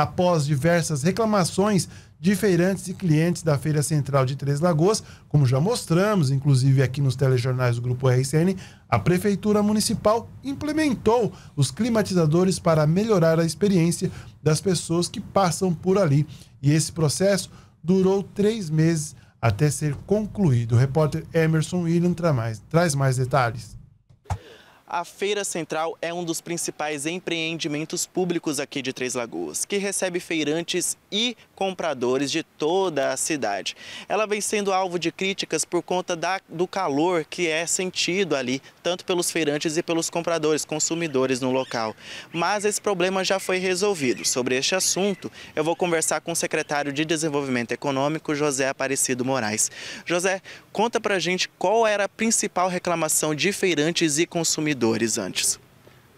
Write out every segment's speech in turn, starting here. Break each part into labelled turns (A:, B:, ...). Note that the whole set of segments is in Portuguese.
A: após diversas reclamações de feirantes e clientes da Feira Central de Três Lagoas, como já mostramos, inclusive aqui nos telejornais do Grupo RCN, a Prefeitura Municipal implementou os climatizadores para melhorar a experiência das pessoas que passam por ali. E esse processo durou três meses até ser concluído. O repórter Emerson William traz mais detalhes. A Feira Central é um dos principais empreendimentos públicos aqui de Três Lagoas, que recebe feirantes e compradores de toda a cidade. Ela vem sendo alvo de críticas por conta da, do calor que é sentido ali, tanto pelos feirantes e pelos compradores, consumidores no local. Mas esse problema já foi resolvido. Sobre este assunto, eu vou conversar com o secretário de Desenvolvimento Econômico, José Aparecido Moraes. José, conta pra gente qual era a principal reclamação de feirantes e consumidores consumidores antes.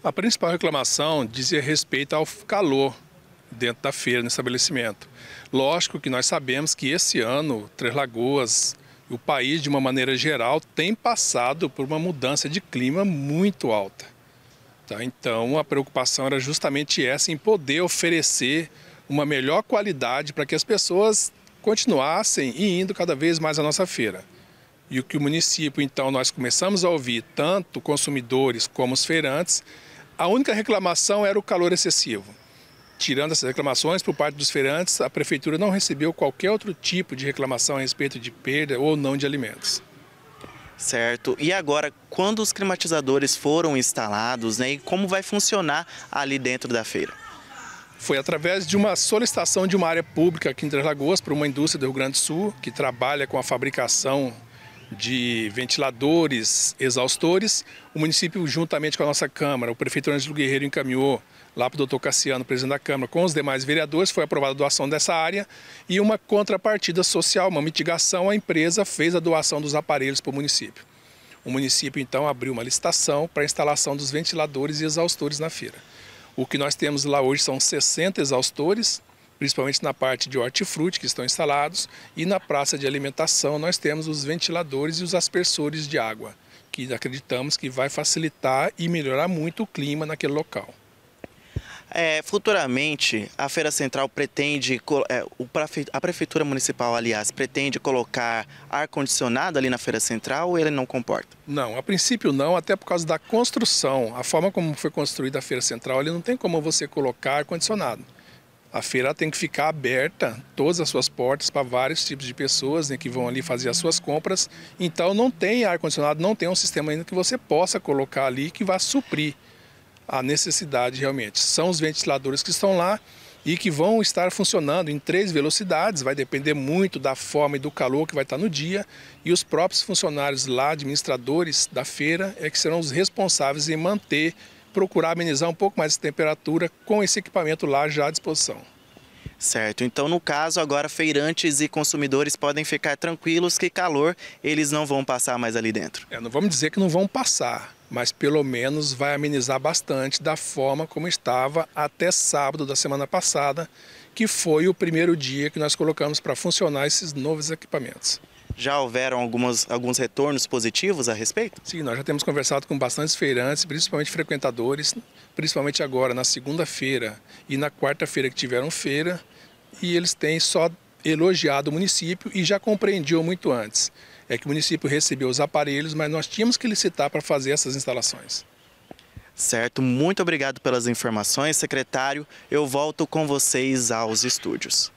B: A principal reclamação dizia respeito ao calor dentro da feira, no estabelecimento. Lógico que nós sabemos que esse ano, Três Lagoas, o país de uma maneira geral, tem passado por uma mudança de clima muito alta. Tá? Então a preocupação era justamente essa, em poder oferecer uma melhor qualidade para que as pessoas continuassem e indo cada vez mais à nossa feira. E o que o município, então, nós começamos a ouvir, tanto consumidores como os feirantes, a única reclamação era o calor excessivo. Tirando essas reclamações por parte dos feirantes, a prefeitura não recebeu qualquer outro tipo de reclamação a respeito de perda ou não de alimentos.
A: Certo. E agora, quando os climatizadores foram
B: instalados né, e como vai funcionar ali dentro da feira? Foi através de uma solicitação de uma área pública aqui em Três Lagoas para uma indústria do Rio Grande do Sul que trabalha com a fabricação de ventiladores, exaustores. O município, juntamente com a nossa Câmara, o prefeito Ângelo Guerreiro encaminhou lá para o doutor Cassiano, presidente da Câmara, com os demais vereadores, foi aprovada a doação dessa área e uma contrapartida social, uma mitigação, a empresa fez a doação dos aparelhos para o município. O município, então, abriu uma licitação para a instalação dos ventiladores e exaustores na feira. O que nós temos lá hoje são 60 exaustores, principalmente na parte de hortifruti que estão instalados, e na praça de alimentação nós temos os ventiladores e os aspersores de água, que acreditamos que vai facilitar e melhorar muito o clima naquele local.
A: É, futuramente, a Feira Central pretende, é, a Prefeitura Municipal, aliás, pretende colocar ar-condicionado ali na Feira Central ou ele não comporta?
B: Não, a princípio não, até por causa da construção. A forma como foi construída a Feira Central, ele não tem como você colocar ar-condicionado. A feira tem que ficar aberta, todas as suas portas, para vários tipos de pessoas né, que vão ali fazer as suas compras. Então não tem ar-condicionado, não tem um sistema ainda que você possa colocar ali que vá suprir a necessidade realmente. São os ventiladores que estão lá e que vão estar funcionando em três velocidades, vai depender muito da forma e do calor que vai estar no dia, e os próprios funcionários lá, administradores da feira, é que serão os responsáveis em manter procurar amenizar um pouco mais a temperatura com esse equipamento lá já à disposição.
A: Certo, então no caso agora feirantes e consumidores podem ficar tranquilos que calor eles não vão passar mais ali dentro.
B: É, não vamos dizer que não vão passar, mas pelo menos vai amenizar bastante da forma como estava até sábado da semana passada, que foi o primeiro dia que nós colocamos para funcionar esses novos equipamentos.
A: Já houveram algumas, alguns retornos positivos a respeito?
B: Sim, nós já temos conversado com bastantes feirantes, principalmente frequentadores, principalmente agora, na segunda-feira e na quarta-feira que tiveram feira, e eles têm só elogiado o município e já compreendiam muito antes. É que o município recebeu os aparelhos, mas nós tínhamos que licitar para fazer essas instalações.
A: Certo, muito obrigado pelas informações, secretário. Eu volto com vocês aos estúdios.